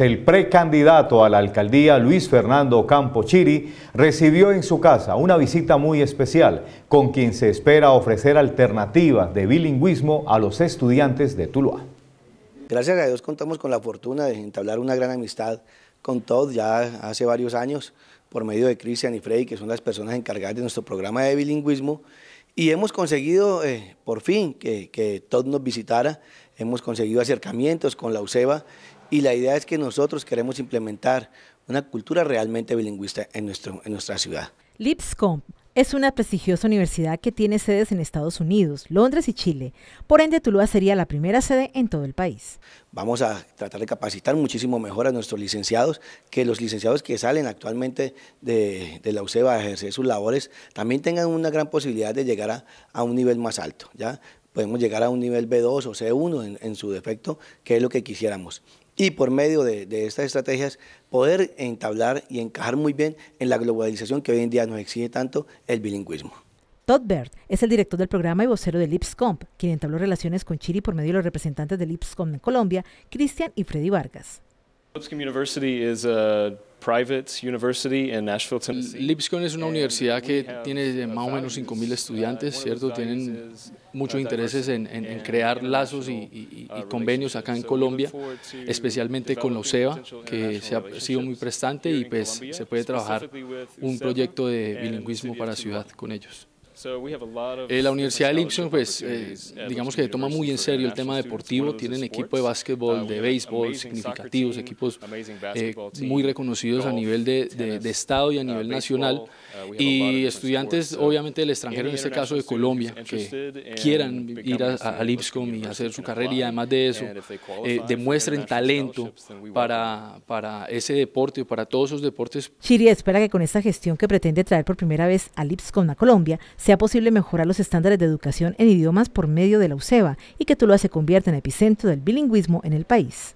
El precandidato a la alcaldía, Luis Fernando Campo Chiri, recibió en su casa una visita muy especial con quien se espera ofrecer alternativas de bilingüismo a los estudiantes de Tuluá. Gracias a Dios contamos con la fortuna de entablar una gran amistad con Todd ya hace varios años por medio de Cristian y Freddy, que son las personas encargadas de nuestro programa de bilingüismo, y hemos conseguido eh, por fin que, que Todd nos visitara, hemos conseguido acercamientos con la UCEBA y la idea es que nosotros queremos implementar una cultura realmente bilingüista en, nuestro, en nuestra ciudad. Lipscomb es una prestigiosa universidad que tiene sedes en Estados Unidos, Londres y Chile. Por ende, Tuluá sería la primera sede en todo el país. Vamos a tratar de capacitar muchísimo mejor a nuestros licenciados, que los licenciados que salen actualmente de, la UCEBA a ejercer sus labores también tengan una gran posibilidad de llegar a, un nivel más alto. ¿ya? podemos llegar a un nivel B2 o C1 en, su defecto, que es lo que quisiéramos y por medio de, estas estrategias poder entablar y encajar muy bien en la globalización que hoy en día nos exige tanto el bilingüismo. Todd Baird es el director del programa y vocero de Lipscomb, quien entabló relaciones con Chiri por medio de los representantes de Lipscomb en Colombia, Cristian y Freddy Vargas. Lipscomb University is a private university in Nashville, Tennessee. Lipscomb es una universidad que tiene más o menos 5.000 uh, estudiantes, ¿cierto? Tienen muchos uh, intereses en, crear lazos y, y convenios acá en Colombia, especialmente con OCEA, e que se ha sido muy prestante y pues se puede trabajar un proyecto de bilingüismo para ciudad con ellos. Eh, la Universidad de Lipscomb, pues, eh, eh, digamos que toma muy en serio el tema deportivo. Tienen equipo de básquetbol, uh, de béisbol significativos, equipos muy reconocidos a nivel de, estado y a uh, nivel nacional. Uh, y estudiantes, obviamente, del extranjero, en este caso de Colombia, que quieran ir a, Lipscomb y hacer su carrera y además de eso, demuestren talento para, para ese deporte, para todos esos deportes. Chiri espera que con esta gestión que pretende traer por primera vez a Lipscomb a Colombia, sea posible mejorar los estándares de educación en idiomas por medio de la UCEBA y que Tuluá se convierta en epicentro del bilingüismo en el país.